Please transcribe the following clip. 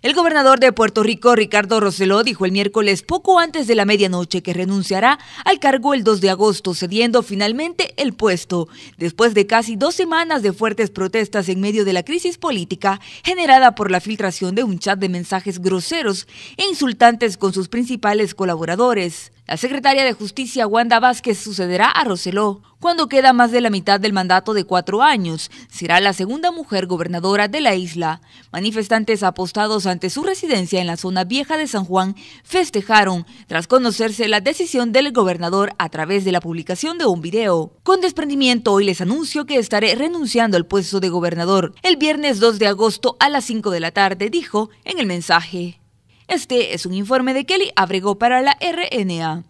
El gobernador de Puerto Rico, Ricardo Roseló, dijo el miércoles poco antes de la medianoche que renunciará al cargo el 2 de agosto, cediendo finalmente el puesto, después de casi dos semanas de fuertes protestas en medio de la crisis política generada por la filtración de un chat de mensajes groseros e insultantes con sus principales colaboradores. La secretaria de Justicia Wanda Vázquez sucederá a Roseló cuando queda más de la mitad del mandato de cuatro años. Será la segunda mujer gobernadora de la isla. Manifestantes apostados ante su residencia en la zona vieja de San Juan festejaron tras conocerse la decisión del gobernador a través de la publicación de un video. Con desprendimiento hoy les anuncio que estaré renunciando al puesto de gobernador el viernes 2 de agosto a las 5 de la tarde, dijo en el mensaje. Este es un informe de Kelly Abrego para la RNA.